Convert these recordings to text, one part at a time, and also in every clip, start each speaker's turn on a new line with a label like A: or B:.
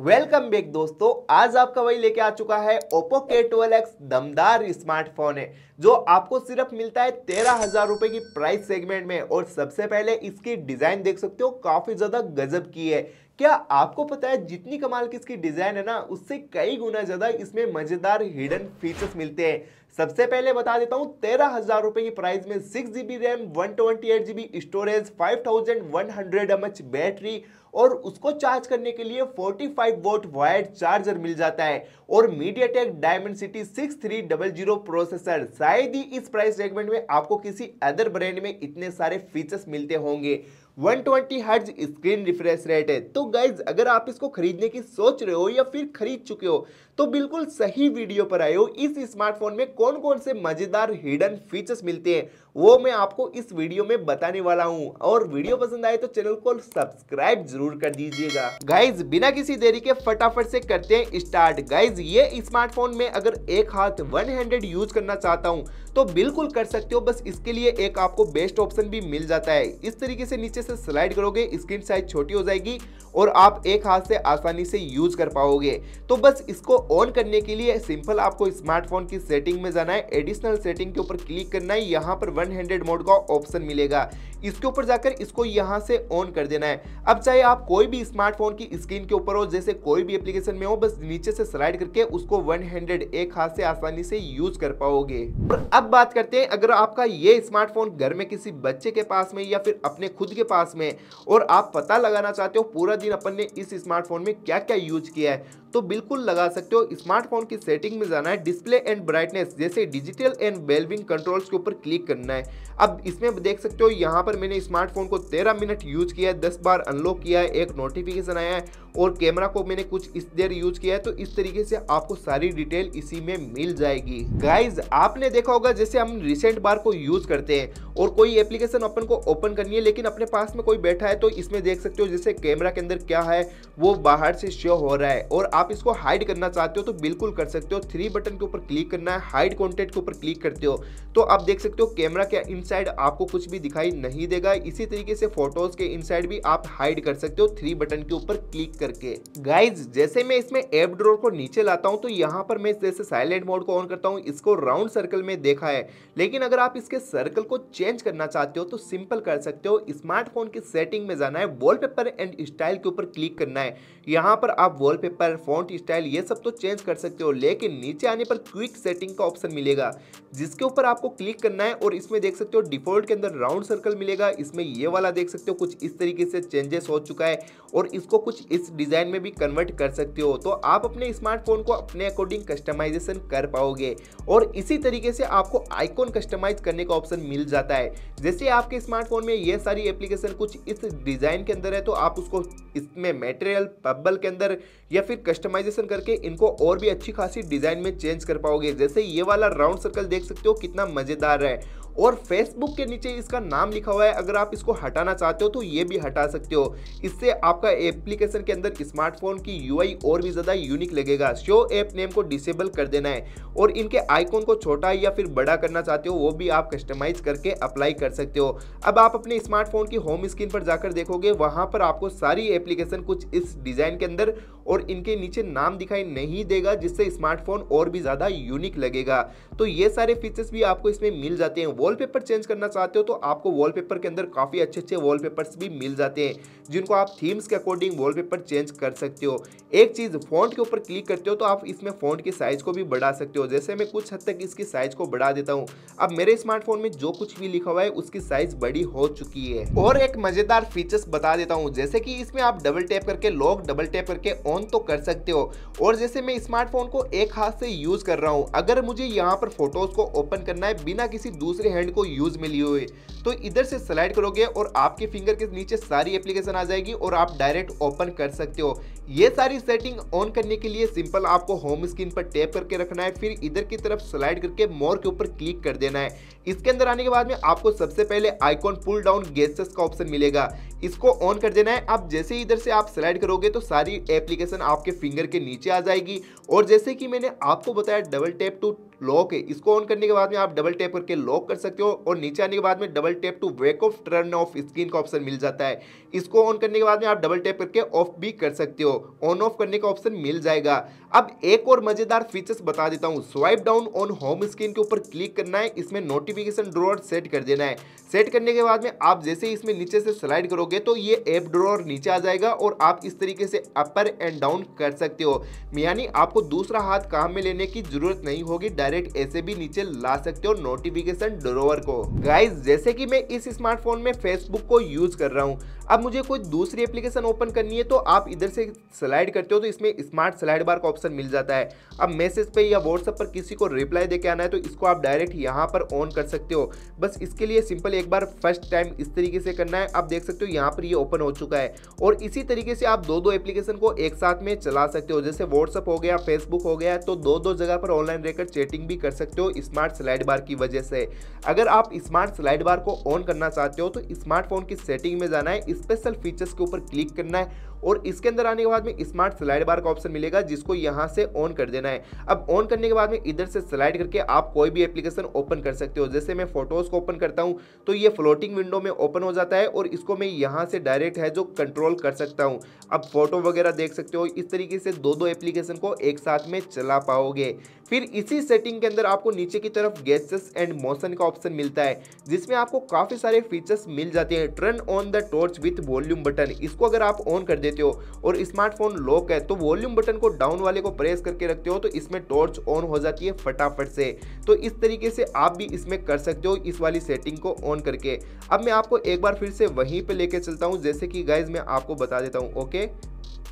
A: welcome back दोस्तों आज आपका वही लेके आ चुका है ओप्पो के ट्वेल एक्स दमदार स्मार्टफोन है जो आपको सिर्फ मिलता है तेरह हजार रुपए की प्राइस सेगमेंट में और सबसे पहले इसकी डिजाइन देख सकते हो काफी ज्यादा गजब की है क्या आपको पता है जितनी कमाल की इसकी डिज़ाइन है ना उससे कई गुना ज़्यादा इसमें मज़ेदार हिडन फीचर्स मिलते हैं सबसे पहले बता देता हूँ तेरह हज़ार रुपए की प्राइस में six GB RAM one twenty eight GB storage five thousand one hundred M H battery और उसको चार्ज करने के लिए 45 वोट वायर्ड चार्जर मिल जाता है और MediaTek Dimensity six three double zero processor शायद ही इस प्राइस सेगमेंट में आपको किसी अदर ब्रांड में इतने सारे फीचर्स मिलते होंगे 120 हर्ज स्क्रीन रिफ्रेश रेट है तो गाइज अगर आप इसको खरीदने की सोच रहे हो या फिर खरीद चुके हो तो बिल्कुल सही वीडियो पर आए हो इस स्मार्टफोन में कौन कौन से मजेदार हिडन फीचर्स मिलते हैं वो मैं आपको इस वीडियो में बताने वाला हूँ और वीडियो पसंद आए तो चैनल को सब्सक्राइब जरूर कर दीजिएगा गाइज बिना किसी देरी के फटाफट से करते हैं स्टार्ट गाइज ये स्मार्टफोन में अगर एक हाथ वन हैंडेड यूज करना चाहता हूँ तो बिल्कुल कर सकते हो बस इसके लिए एक आपको बेस्ट ऑप्शन भी मिल जाता है इस तरीके से नीचे से स्लाइड करोगे स्क्रीन साइज छोटी हो जाएगी और आप एक हाथ से आसानी से यूज कर पाओगे तो बस इसको ऑन करने के लिए सिंपल आपको स्मार्टफोन की सेटिंग में जाना है एडिशनल सेटिंग के ऊपर क्लिक करना है यहाँ पर वन हैंडेड मोड का ऑप्शन मिलेगा इसके ऊपर जाकर इसको यहाँ से ऑन कर देना है अब चाहे आप कोई भी स्मार्टफोन की स्क्रीन के ऊपर हो जैसे कोई भी एप्लीकेशन में हो बस नीचे से स्लाइड करके उसको वन हैंडेड एक हाथ से आसानी से यूज कर पाओगे और अब बात करते हैं अगर आपका ये स्मार्टफोन घर में किसी बच्चे के पास में या फिर अपने खुद के पास में और आप पता लगाना चाहते हो पूरा दिन अपन ने इस स्मार्टफोन में क्या क्या यूज किया है तो बिल्कुल लगा सकते हो स्मार्टफोन की सेटिंग में जाना है डिस्प्ले एंड ब्राइटनेस जैसे डिजिटल एंड बेलविंग कंट्रोल्स के ऊपर क्लिक करना है today अब इसमें देख सकते हो यहाँ पर मैंने स्मार्टफोन को तेरह मिनट यूज किया है दस बार अनलॉक किया है एक नोटिफिकेशन आया है और कैमरा को मैंने कुछ इस देर यूज किया है तो इस तरीके से आपको सारी डिटेल इसी में मिल जाएगी गाइज आपने देखा होगा जैसे हम रिसेंट बार को यूज करते हैं और कोई एप्लीकेशन अपन को ओपन करनी है लेकिन अपने पास में कोई बैठा है तो इसमें देख सकते हो जैसे कैमरा के अंदर क्या है वो बाहर से शो हो रहा है और आप इसको हाइड करना चाहते हो तो बिल्कुल कर सकते हो थ्री बटन के ऊपर क्लिक करना है हाइड कॉन्टेंट के ऊपर क्लिक करते हो तो आप देख सकते हो कैमरा क्या इन इनसाइड आपको कुछ भी दिखाई नहीं देगा इसी तरीके से फोटोज के इनसाइड भी आप हाइड कर सकते हो थ्री बटन के ऊपर क्लिक करके गाइज जैसे मैं इसमें एप ड्रोर को नीचे लाता हूँ तो यहाँ पर मैं जैसे साइलेंट मोड को ऑन करता हूँ इसको राउंड सर्कल में देखा है लेकिन अगर आप इसके सर्कल को चेंज करना चाहते हो तो सिंपल कर सकते हो स्मार्टफोन की सेटिंग में जाना है वॉलपेपर एंड स्टाइल के ऊपर क्लिक करना है यहाँ पर आप वॉलपेपर फॉन्ट स्टाइल ये सब तो चेंज कर सकते हो लेकिन नीचे आने पर क्विक सेटिंग का ऑप्शन मिलेगा जिसके ऊपर आपको क्लिक करना है और इसमें देख सकते हो सकते हो डिफॉल्ट के अंदर राउंड सर्कल मिलेगा इसमें ये वाला देख सकते हो कुछ इस तरीके से चेंजेस हो चुका है और इसको कुछ इस डिज़ाइन में भी कन्वर्ट कर सकते हो तो आप अपने स्मार्टफोन को अपने अकॉर्डिंग कस्टमाइजेशन कर पाओगे और इसी तरीके से आपको आइकॉन कस्टमाइज करने का ऑप्शन मिल जाता है जैसे आपके स्मार्टफोन में ये सारी एप्लीकेशन कुछ इस डिज़ाइन के अंदर है तो आप उसको इसमें मेटेरियल पब्बल के अंदर या फिर कस्टमाइजेशन करके इनको और भी अच्छी खासी डिज़ाइन में चेंज कर पाओगे जैसे ये वाला राउंड सर्कल देख सकते हो कितना मज़ेदार है और फेसबुक के नीचे इसका नाम लिखा हुआ है अगर आप इसको हटाना चाहते हो तो ये भी हटा सकते हो इससे आपका एप्लीकेशन के अंदर स्मार्टफोन की यूआई और भी ज़्यादा यूनिक लगेगा शो ऐप नेम को डिसेबल कर देना है और इनके आइकॉन को छोटा या फिर बड़ा करना चाहते हो वो भी आप कस्टमाइज करके अप्लाई कर सकते हो अब आप अपने स्मार्टफोन की होम स्क्रीन पर जाकर देखोगे वहाँ पर आपको सारी एप्लीकेशन कुछ इस डिज़ाइन के अंदर और इनके नीचे नाम दिखाई नहीं देगा जिससे स्मार्टफोन और भी ज़्यादा यूनिक लगेगा तो ये सारे फीचर्स भी आपको इसमें मिल जाते हैं वो वॉलपेपर चेंज करना चाहते हो तो आपको वॉलपेपर के अंदर काफ़ी अच्छे अच्छे वॉलपेपर्स भी मिल जाते हैं जिनको आप थीम्स के अकॉर्डिंग वॉलपेपर चेंज कर सकते हो एक चीज़ फॉन्ट के ऊपर क्लिक करते हो तो आप इसमें फॉन्ट की साइज़ को भी बढ़ा सकते हो जैसे मैं कुछ हद तक इसकी साइज़ को बढ़ा देता हूँ अब मेरे स्मार्टफोन में जो कुछ भी लिखा हुआ है उसकी साइज़ बड़ी हो चुकी है और एक मज़ेदार फीचर्स बता देता हूँ जैसे की इसमें आप डबल टैप करके लॉक डबल टैप करके ऑन तो कर सकते हो और जैसे मैं स्मार्टफोन को एक हाथ से यूज़ कर रहा हूँ अगर मुझे यहाँ पर फोटोज़ को ओपन करना है बिना किसी दूसरे हैंड को यूज मिली हुई तो इधर से स्लाइड करोगे और आपके फिंगर के नीचे सारी एप्लीकेशन आ जाएगी और आप डायरेक्ट ओपन कर सकते हो ये सारी सेटिंग ऑन करने के लिए सिंपल आपको होम स्क्रीन पर टैप करके रखना है फिर इधर की तरफ स्लाइड करके मोर के ऊपर क्लिक कर देना है इसके अंदर आने के बाद में आपको सबसे पहले आइकॉन पुल डाउन गेसेस का ऑप्शन मिलेगा इसको ऑन कर देना है आप जैसे ही इधर से आप स्लाइड करोगे तो सारी एप्लीकेशन आपके फिंगर के नीचे आ जाएगी और जैसे कि मैंने आपको बताया डबल टैप टू लॉक है इसको ऑन करने के बाद में आप डबल टैप करके लॉक कर सकते हो और नीचे आने के बाद में double double tap to wake off turn off screen का ऑप्शन मिल जाता है इसको ऑन करने के बाद में आप डबल टैप करके ऑफ भी कर सकते हो ऑन ऑफ करने का ऑप्शन मिल जाएगा अब एक और मजेदार फीचर्स बता देता हूँ swipe down on home screen के ऊपर क्लिक करना है इसमें नोटिफिकेशन ड्रॉर सेट कर देना है सेट करने के बाद में आप जैसे ही इसमें नीचे से स्लाइड करोगे तो ये ऐप ड्रॉर नीचे आ जाएगा और आप इस तरीके से अपर एंड डाउन कर सकते हो यानी आपको दूसरा हाथ काम में लेने की जरूरत नहीं होगी डायरेक्ट ऐसे भी नीचे ला सकते हो नोटिफिकेशन ड्रोवर को गाइस जैसे कि कि मैं इस स्मार्टफोन में फेसबुक को यूज़ कर रहा हूं अब मुझे कोई दूसरी एप्लीकेशन ओपन करनी है तो आप इधर से स्लाइड करते हो तो इसमें स्मार्ट स्लाइड बार का ऑप्शन मिल जाता है अब मैसेज पे या व्हाट्सएप पर किसी को रिप्लाई देके आना है तो इसको आप डायरेक्ट यहाँ पर ऑन कर सकते हो बस इसके लिए सिंपल एक बार फर्स्ट टाइम इस तरीके से करना है आप देख सकते हो यहाँ पर ये यह ओपन हो चुका है और इसी तरीके से आप दो दो एप्लीकेशन को एक साथ में चला सकते हो जैसे व्हाट्सअप हो गया फेसबुक हो गया तो दो दो जगह पर ऑनलाइन रहकर चैटिंग भी कर सकते हो स्मार्ट स्लाइड बार की वजह से अगर आप स्मार्ट स्लाइड बार को ऑन करना चाहते हो तो स्मार्टफोन की सेटिंग में जाना है स्पेशल फीचर्स के ऊपर क्लिक करना है और इसके अंदर आने के बाद में स्मार्ट स्लाइड बार का ऑप्शन मिलेगा जिसको यहां से ऑन कर देना है अब ऑन करने के बाद में इधर से स्लाइड करके आप कोई भी एप्लीकेशन ओपन कर सकते हो जैसे मैं फोटोज़ को ओपन करता हूं तो ये फ्लोटिंग विंडो में ओपन हो जाता है और इसको मैं यहां से डायरेक्ट है जो कंट्रोल कर सकता हूँ अब फोटो वगैरह देख सकते हो इस तरीके से दो दो एप्लीकेशन को एक साथ में चला पाओगे फिर इसी सेटिंग के अंदर आपको नीचे की तरफ गैसेस एंड मोशन का ऑप्शन मिलता है जिसमें आपको काफ़ी सारे फीचर्स मिल जाते हैं turn on the torch with volume button इसको अगर आप ऑन कर देते हो और स्मार्टफोन लॉक है तो वॉल्यूम बटन को डाउन वाले को प्रेस करके रखते हो तो इसमें टॉर्च ऑन हो जाती है फटाफट से तो इस तरीके से आप भी इसमें कर सकते हो इस वाली सेटिंग को ऑन करके अब मैं आपको एक बार फिर से वहीं पर लेके चलता हूँ जैसे कि गाइज मैं आपको बता देता हूँ ओके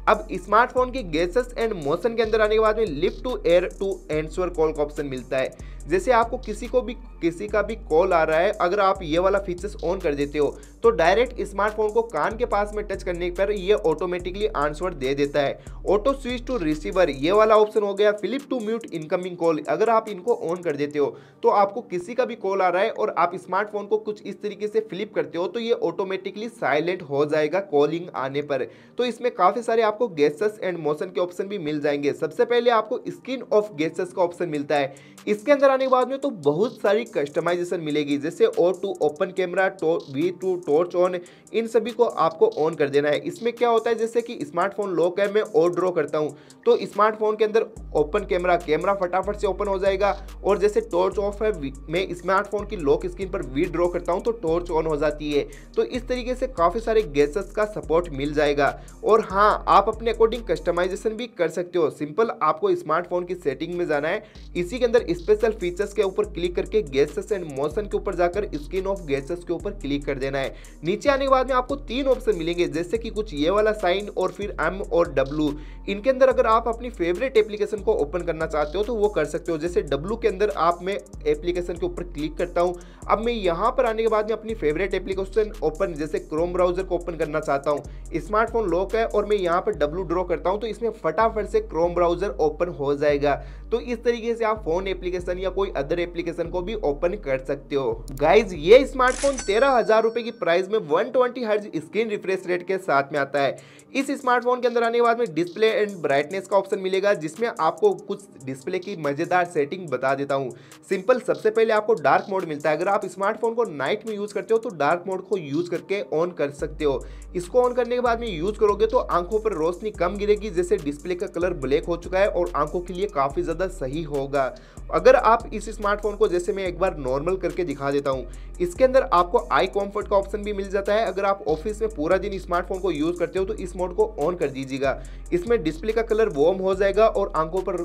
A: अब स्मार्टफोन के गैसेस एंड मोशन के अंदर आने के बाद में lift to ear to answer call का ऑप्शन मिलता है जैसे आपको किसी को भी किसी का भी कॉल आ रहा है अगर आप ये वाला फीचर्स ऑन कर देते हो तो डायरेक्ट स्मार्टफोन को कान के पास में टच करने पर ये ऑटोमेटिकली आंसर दे देता है ऑटो स्विच टू रिसीवर ये वाला ऑप्शन हो गया flip to mute incoming call अगर आप इनको ऑन कर देते हो तो आपको किसी का भी कॉल आ रहा है और आप स्मार्टफोन को कुछ इस तरीके से फ्लिप करते हो तो ये ऑटोमेटिकली साइलेंट हो जाएगा कॉलिंग आने पर तो इसमें काफ़ी सारे आपको गैसेस एंड मोशन के ऑप्शन भी मिल जाएंगे सबसे पहले आपको स्किन ऑफ गैसेस का ऑप्शन मिलता है इसके अंदर आने के बाद में तो बहुत सारी कस्टमाइजेशन मिलेगी जैसे O to open camera V to torch on इन सभी को आपको ऑन कर देना है इसमें क्या होता है जैसे कि स्मार्टफोन लॉक है मैं और ड्रॉ करता हूँ तो स्मार्टफोन के अंदर ओपन कैमरा कैमरा फटाफट से ओपन हो जाएगा और जैसे टॉर्च ऑफ है मैं स्मार्टफोन की लॉक स्क्रीन पर वी ड्रॉ करता हूँ तो टॉर्च ऑन हो जाती है तो इस तरीके से काफ़ी सारे गैसेस का सपोर्ट मिल जाएगा और हाँ आप आप अपने अकॉर्डिंग कस्टमाइजेशन भी कर सकते हो सिंपल आपको स्मार्टफोन की सेटिंग में जाना है इसी के अंदर स्पेशल फीचर्स के ऊपर क्लिक करके गैसेस एंड मोशन के ऊपर जाकर स्क्रीन ऑफ गैसेस के ऊपर क्लिक कर देना है नीचे आने के बाद में आपको तीन ऑप्शन मिलेंगे जैसे कि कुछ ये वाला साइन और फिर एम और डब्लू इनके अंदर अगर आप अपनी फेवरेट एप्लीकेशन को ओपन करना चाहते हो तो वो कर सकते हो जैसे डब्लू के अंदर आप मैं एप्लीकेशन के ऊपर क्लिक करता हूँ अब मैं यहाँ पर आने के बाद में अपनी फेवरेट एप्लीकेशन ओपन जैसे क्रोम ब्राउजर को ओपन करना चाहता हूँ स्मार्टफोन लॉक है और मैं यहाँ पर पर डब्लू ड्रॉ करता हूं तो इसमें फटाफट से क्रोम ब्राउजर ओपन हो जाएगा तो इस तरीके से आप फोन एप्लीकेशन या कोई अदर एप्लीकेशन को भी ओपन कर सकते हो गाइज ये स्मार्टफोन तेरह हजार रुपए की प्राइस में one twenty hertz screen refresh rate के साथ में आता है इस स्मार्टफोन के अंदर आने के बाद में डिस्प्ले एंड ब्राइटनेस का ऑप्शन मिलेगा जिसमें आपको कुछ डिस्प्ले की मजेदार सेटिंग बता देता हूँ सिंपल सबसे पहले आपको डार्क मोड मिलता है अगर आप स्मार्टफोन को नाइट में यूज करते हो तो डार्क मोड को यूज करके ऑन कर सकते हो इसको ऑन करने के बाद में यूज करोगे तो आंखों पर रोशनी कम गिरेगी जैसे डिस्प्ले का कलर ब्लैक हो चुका है और आंखों के लिए काफ़ी ज़्यादा सही होगा अगर आप इस स्मार्टफोन को जैसे मैं एक बार नॉर्मल करके दिखा देता हूँ इसके अंदर आपको आई कॉम्फर्ट का ऑप्शन भी मिल जाता है अगर आप ऑफिस में पूरा दिन स्मार्टफोन को यूज़ करते हो तो इस मोड को ऑन कर दीजिएगा इसमें डिस्प्ले का कलर वॉर्म हो जाएगा और आंखों पर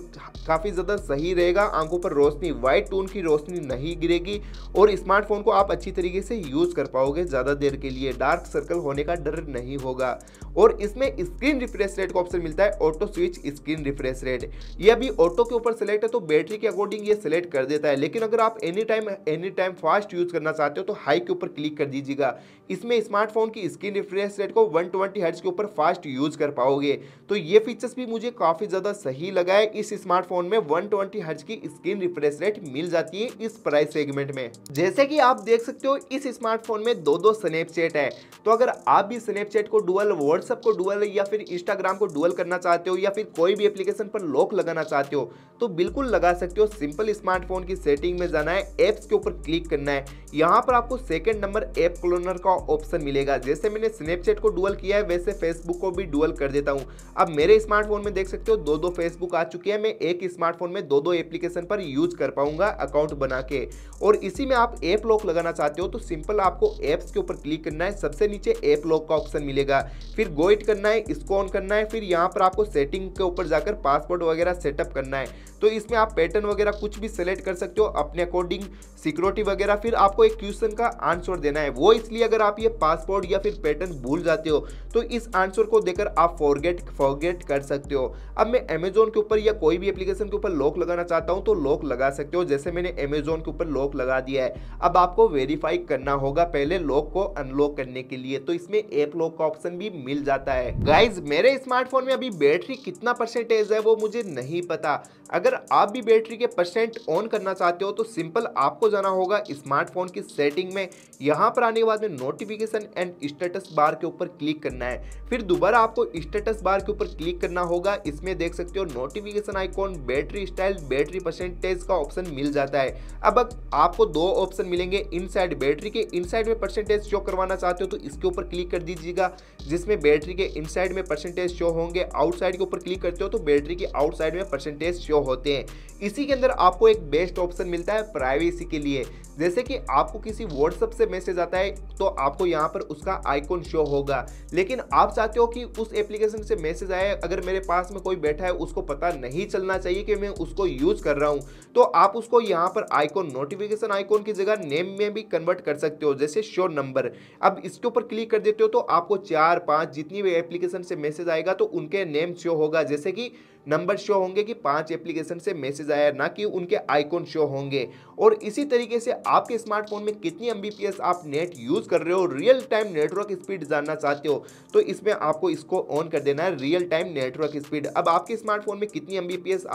A: काफ़ी ज़्यादा सही रहेगा आंखों पर रोशनी व्हाइट टोन की रोशनी नहीं गिरेगी और स्मार्टफोन को आप अच्छी तरीके से यूज़ कर पाओगे ज़्यादा देर के लिए डार्क सर्कल होने का डर नहीं होगा और इसमें स्क्रीन रिफ्रेश रेट का ऑप्शन मिलता है auto switch screen refresh rate ये अभी ऑटो के ऊपर सेलेक्ट है तो बैटरी के अकॉर्डिंग ये सेलेक्ट कर देता है लेकिन अगर आप any time any time fast use करना चाहते चाहते हो तो हाई के ऊपर क्लिक कर दीजिएगा इसमें स्मार्टफोन की स्क्रीन रिफ्रेश रेट को 120 ट्वेंटी के ऊपर फास्ट यूज कर पाओगे तो ये फीचर्स भी मुझे काफ़ी ज़्यादा सही लगा है इस स्मार्टफोन में 120 ट्वेंटी की स्क्रीन रिफ्रेश रेट मिल जाती है इस प्राइस सेगमेंट में जैसे कि आप देख सकते हो इस स्मार्टफोन में दो दो स्नैपचैट है तो अगर आप भी स्नैपचैट को डुअल व्हाट्सअप को डुअल या फिर इंस्टाग्राम को डुअल करना चाहते हो या फिर कोई भी एप्लीकेशन पर लॉक लगाना चाहते हो तो बिल्कुल लगा सकते हो सिंपल स्मार्टफोन की सेटिंग में जाना है एप्स के ऊपर क्लिक करना है यहाँ पर आपको सेकेंड नंबर एप क्लोनर का ऑप्शन मिलेगा जैसे मैंने स्नैपचैट को डुअल किया है वैसे फेसबुक को भी डुअल कर देता हूँ अब मेरे स्मार्टफोन में देख सकते हो दो दो फेसबुक आ चुके हैं मैं एक स्मार्टफोन में दो दो एप्लीकेशन पर यूज कर पाऊंगा अकाउंट बना के और इसी में आप एप लॉक लगाना चाहते हो तो सिंपल आपको एप्स के ऊपर क्लिक करना है सबसे नीचे एप लॉक का ऑप्शन मिलेगा फिर गोइट करना है इसको ऑन करना है फिर यहाँ पर आपको सेटिंग के ऊपर जाकर पासवर्ड वगैरह सेटअप करना है तो इसमें आप पैटर्न वगैरह कुछ भी सिलेक्ट कर सकते हो अपने अकॉर्डिंग सिक्योरिटी वगैरह फिर आपको एक क्वेश्चन का आंसर देना है वो इसलिए अगर आप ये पासपोर्ट या फिर पैटर्न भूल जाते हो तो इस आंसर को देकर आप फॉरगेट फॉरगेट कर सकते हो अब मैं अमेजोन के ऊपर या कोई भी एप्लीकेशन के ऊपर लॉक लगाना चाहता हूँ तो लॉक लगा सकते हो जैसे मैंने अमेजोन के ऊपर लॉक लगा दिया है अब आपको वेरीफाई करना होगा पहले लॉक को अनलॉक करने के लिए तो इसमें एप लॉक का ऑप्शन भी मिल जाता है गाइज मेरे स्मार्टफोन में अभी बैटरी कितना परसेंटेज है वो मुझे नहीं पता अगर आप भी बैटरी के परसेंट ऑन करना चाहते हो तो सिंपल आपको जाना होगा स्मार्टफोन की सेटिंग में यहाँ पर आने के बाद में note notification and status bar के ऊपर क्लिक करना है फिर दोबारा आपको स्टेटस बार के ऊपर क्लिक करना होगा इसमें देख सकते हो notification icon battery style battery percentage का ऑप्शन मिल जाता है अब आपको दो ऑप्शन मिलेंगे इन बैटरी के इन में परसेंटेज शो करवाना चाहते हो तो इसके ऊपर क्लिक कर दीजिएगा जिसमें बैटरी के इन में परसेंटेज शो होंगे आउटसाइड के ऊपर क्लिक करते हो तो बैटरी के आउटसाइड में परसेंटेज शो होते हैं इसी के अंदर आपको एक बेस्ट ऑप्शन मिलता है प्राइवेसी के लिए जैसे कि आपको किसी व्हाट्सअप से मैसेज आता है तो आप आपको यहाँ पर उसका आइकॉन शो होगा लेकिन आप चाहते हो कि उस एप्लीकेशन से मैसेज आए अगर मेरे पास में कोई बैठा है उसको पता नहीं चलना चाहिए कि मैं उसको यूज़ कर रहा हूँ तो आप उसको यहाँ पर आइकॉन नोटिफिकेशन आइकॉन की जगह नेम में भी कन्वर्ट कर सकते हो जैसे शो नंबर अब इसके ऊपर क्लिक कर देते हो तो आपको चार पाँच जितनी भी एप्लीकेशन से मैसेज आएगा तो उनके नेम शो होगा जैसे कि नंबर शो होंगे कि पांच एप्लीकेशन से मैसेज आया ना कि उनके आइकॉन शो होंगे और इसी तरीके से आपके स्मार्टफोन में कितनी एम आप नेट यूज़ कर रहे हो रियल टाइम नेटवर्क स्पीड जानना चाहते हो तो इसमें आपको इसको ऑन कर देना है रियल टाइम नेटवर्क स्पीड अब आपके स्मार्टफोन में कितनी एम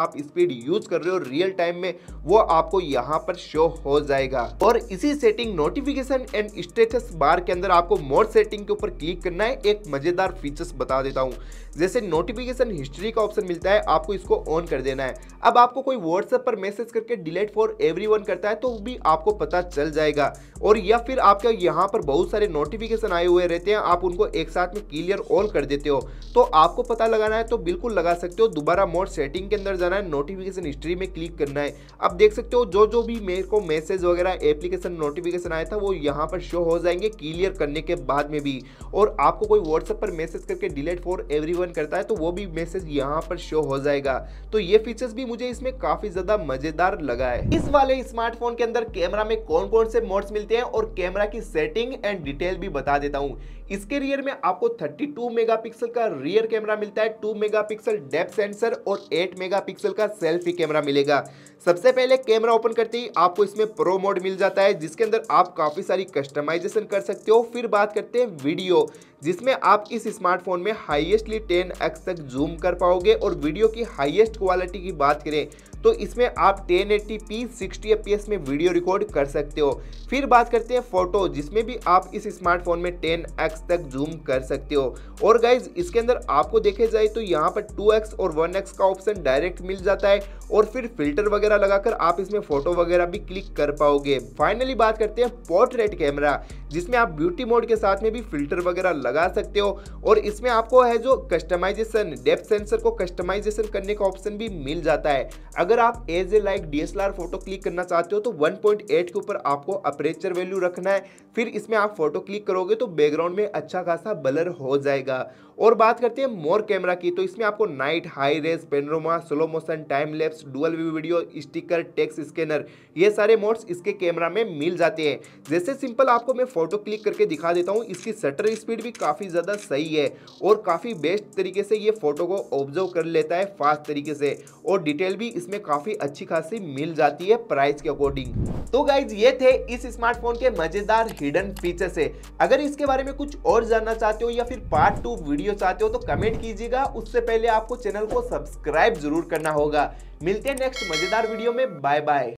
A: आप स्पीड यूज़ कर रहे हो रियल टाइम में वो आपको यहाँ पर शो हो जाएगा और इसी setting notification and status bar के अंदर आपको मोर सेटिंग के ऊपर क्लिक करना है एक मज़ेदार फीचर्स बता देता हूँ जैसे नोटिफिकेशन हिस्ट्री का ऑप्शन मिलता है आपको इसको ऑन कर देना है अब आपको कोई व्हाट्सएप पर मैसेज करके डिलीट फॉर एवरी वन करता है तो भी आपको पता चल जाएगा और या फिर आपके यहाँ पर बहुत सारे नोटिफिकेशन आए हुए रहते हैं आप उनको एक साथ में क्लियर ऑल कर देते हो तो आपको पता लगाना है तो बिल्कुल लगा सकते हो दोबारा मोड सेटिंग के अंदर जाना है नोटिफिकेशन हिस्ट्री में क्लिक करना है अब देख सकते हो जो जो भी मेरे को मैसेज वगैरह एप्लीकेशन नोटिफिकेशन आया था वो यहाँ पर शो हो जाएंगे क्लियर करने के बाद में भी और आपको कोई व्हाट्सएप पर मैसेज करके डिलीट फॉर एवरी करता है तो वो भी मैसेज यहाँ पर शो हो जाएगा तो ये फीचर्स भी मुझे इसमें काफी ज्यादा मजेदार लगा है इस वाले स्मार्ट स्मार्टफोन के अंदर कैमरा में कौन कौन से मोड्स मिलते हैं और कैमरा की सेटिंग एंड डिटेल भी बता देता हूँ इसके रियर में आपको 32 मेगापिक्सल का रियर कैमरा मिलता है 2 मेगापिक्सल डेप्थ सेंसर और 8 मेगापिक्सल का सेल्फी कैमरा मिलेगा सबसे पहले कैमरा ओपन करते ही आपको इसमें प्रो मोड मिल जाता है जिसके अंदर आप काफ़ी सारी कस्टमाइजेशन कर सकते हो फिर बात करते हैं वीडियो जिसमें आप इस स्मार्टफोन में हाइएस्टली टेन तक जूम कर पाओगे और वीडियो की हाइएस्ट क्वालिटी की बात करें तो इसमें आप 1080p 60 fps में वीडियो रिकॉर्ड कर सकते हो फिर बात करते हैं फोटो जिसमें भी आप इस स्मार्टफोन में 10x तक जूम कर सकते हो और गाइज इसके अंदर आपको देखे जाए तो यहाँ पर 2x और 1x का ऑप्शन डायरेक्ट मिल जाता है और फिर फिल्टर वगैरह लगाकर आप इसमें फोटो वगैरह भी क्लिक कर पाओगे फाइनली बात करते हैं पोर्ट्रेट कैमरा जिसमें आप ब्यूटी मोड के साथ में भी फिल्टर वगैरह लगा सकते हो और इसमें आपको है जो कस्टमाइजेशन डेप्थ सेंसर को कस्टमाइजेशन करने का ऑप्शन भी मिल जाता है अगर अगर आप as a like DSLR photo click करना चाहते हो तो 1.8 के ऊपर आपको अपरेचर वैल्यू रखना है फिर इसमें आप फोटो क्लिक करोगे तो बैकग्राउंड में अच्छा खासा बलर हो जाएगा और बात करते हैं मोर कैमरा की तो इसमें आपको night high res panorama slow motion time lapse dual view video sticker text scanner ये सारे मोड्स इसके कैमरा में मिल जाते हैं जैसे सिंपल आपको मैं फोटो क्लिक करके दिखा देता हूँ इसकी शटर स्पीड भी काफ़ी ज़्यादा सही है और काफ़ी बेस्ट तरीके से ये फोटो को ऑब्जर्व कर लेता है फास्ट तरीके से और डिटेल भी इसमें काफी अच्छी खासी मिल जाती है प्राइस के अकॉर्डिंग तो गाइज ये थे इस स्मार्टफोन के मजेदार हिडन फीचर से अगर इसके बारे में कुछ और जानना चाहते हो या फिर पार्ट टू वीडियो चाहते हो तो कमेंट कीजिएगा उससे पहले आपको चैनल को सब्सक्राइब जरूर करना होगा मिलते हैं नेक्स्ट मजेदार वीडियो में बाय बाय